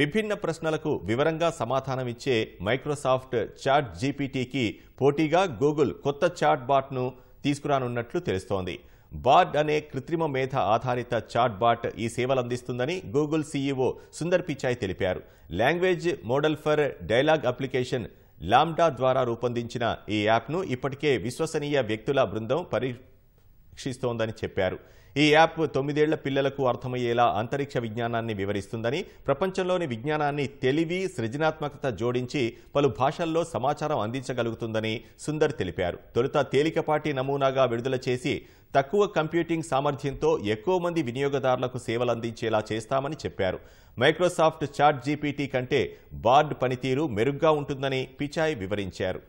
విభిన్న ప్రశ్నలకు వివరంగా సమాధానమిచ్చే మైక్రోసాఫ్ట్ చాట్ జీపీటీకి పోటీగా గూగుల్ కొత్త చాట్ బాట్ను తీసుకురానున్నట్లు తెలుస్తోంది బార్డ్ అనే కృత్రిమ మేధ ఆధారిత చాట్ బాట్ ఈ సేవలు అందిస్తుందని గూగుల్ సీఈఓ సుందర్ పిచాయ్ తెలిపారు language model for dialogue application LaMDA ద్వారా రూపొందించిన ఈ యాప్ను ఇప్పటికే విశ్వసనీయ వ్యక్తుల బృందం పరి శిక్షిస్తోందని చెప్పారు ఈ యాప్ తొమ్మిదేళ్ల పిల్లలకు అర్థమయ్యేలా అంతరిక్ష విజ్ఞానాన్ని వివరిస్తుందని ప్రపంచంలోని విజ్ఞానాన్ని తెలివి సృజనాత్మకత జోడించి పలు భాషల్లో సమాచారం అందించగలుగుతుందని సుందర్ తెలిపారు తొలుత తేలికపాటి నమూనాగా విడుదల చేసి తక్కువ కంప్యూటింగ్ సామర్థ్యంతో ఎక్కువ మంది వినియోగదారులకు సేవలు అందించేలా చేస్తామని చెప్పారు మైక్రోసాఫ్ట్ చాట్ జీపీటీ కంటే బార్డ్ పనితీరు మెరుగ్గా ఉంటుందని పిచాయ్ వివరించారు